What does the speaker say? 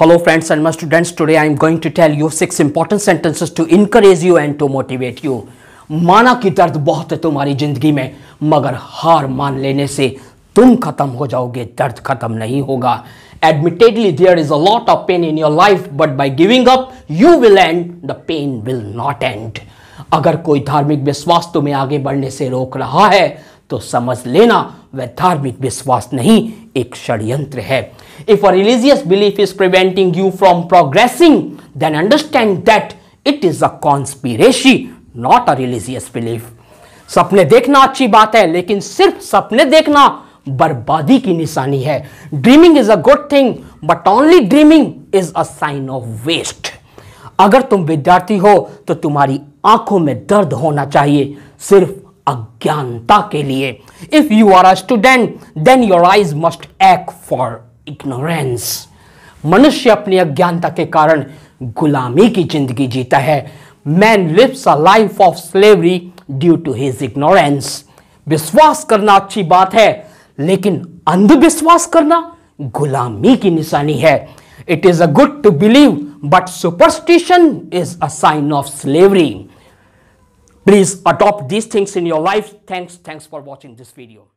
Hello friends and my students today I am going to tell you six important sentences to encourage you and to motivate you माना कि दर्द बहुत है तुम्हारी जिंदगी में मगर हार मान लेने से तुम खत्म हो जाओगे दर्द खत्म नहीं होगा admittedly there is a lot of pain in your life but by giving up you will end the pain will not end अगर कोई धार्मिक विश्वास तुम्हें आगे बढ़ने से रोक रहा है तो समझ लेना वह धार्मिक विश्वास नहीं एक षड्यंत्र है if a religious belief is preventing you from progressing then understand that it is a conspiracy not a religious belief सपने देखना अच्छी बात है लेकिन सिर्फ सपने देखना बर्बादी की निशानी है dreaming is a good thing but only dreaming is a sign of waste अगर तुम विद्यार्थी हो तो तुम्हारी आंखों में दर्द होना चाहिए सिर्फ अज्ञानता के लिए if you are a student then your eyes must act for ignorance मनुष्य अपनी अज्ञानता के कारण गुलामी की जिंदगी जीता है man lives a life of slavery due to his ignorance विश्वास करना अच्छी बात है लेकिन अंधविश्वास करना गुलामी की निशानी है it is a good to believe but superstition is a sign of slavery Please adopt these things in your life. Thanks. Thanks for watching this video.